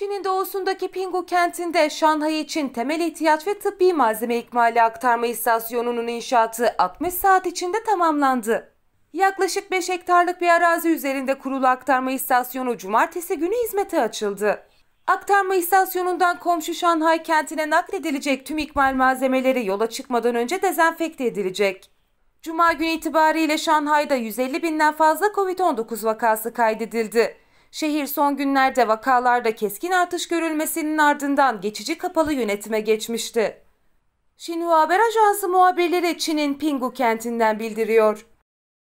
Çin'in doğusundaki Pingu kentinde Şanhay için temel ihtiyaç ve tıbbi malzeme ikmali aktarma istasyonunun inşaatı 60 saat içinde tamamlandı. Yaklaşık 5 hektarlık bir arazi üzerinde kurulu aktarma istasyonu cumartesi günü hizmete açıldı. Aktarma istasyonundan komşu Şanhay kentine nakledilecek tüm ikmal malzemeleri yola çıkmadan önce dezenfekte edilecek. Cuma günü itibariyle Şanhay'da 150 binden fazla COVID-19 vakası kaydedildi. Şehir son günlerde vakalarda keskin artış görülmesinin ardından geçici kapalı yönetime geçmişti. Xinhua Haber Ajansı muhabirleri Çin'in Pingu kentinden bildiriyor.